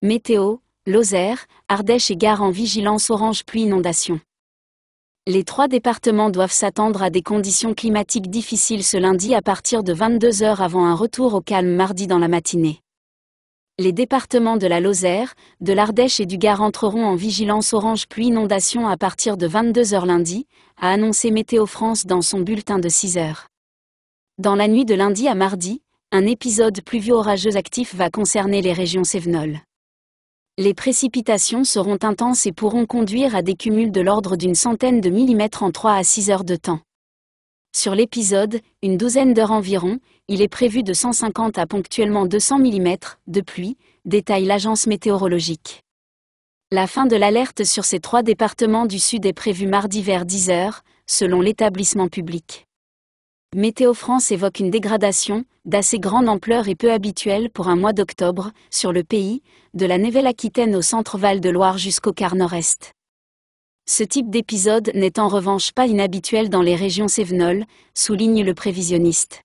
Météo, Lozère, Ardèche et Gare en vigilance orange pluie inondation. Les trois départements doivent s'attendre à des conditions climatiques difficiles ce lundi à partir de 22h avant un retour au calme mardi dans la matinée. Les départements de la Lozère, de l'Ardèche et du Gard entreront en vigilance orange pluie inondation à partir de 22h lundi, a annoncé Météo France dans son bulletin de 6h. Dans la nuit de lundi à mardi, un épisode pluvio-orageux actif va concerner les régions sévenoles les précipitations seront intenses et pourront conduire à des cumuls de l'ordre d'une centaine de millimètres en 3 à 6 heures de temps. Sur l'épisode, une douzaine d'heures environ, il est prévu de 150 à ponctuellement 200 mm de pluie, détaille l'agence météorologique. La fin de l'alerte sur ces trois départements du Sud est prévue mardi vers 10 heures, selon l'établissement public. Météo France évoque une dégradation, d'assez grande ampleur et peu habituelle pour un mois d'octobre, sur le pays, de la Névelle-Aquitaine au centre-val de Loire jusqu'au quart nord-est. Ce type d'épisode n'est en revanche pas inhabituel dans les régions sévenoles, souligne le prévisionniste.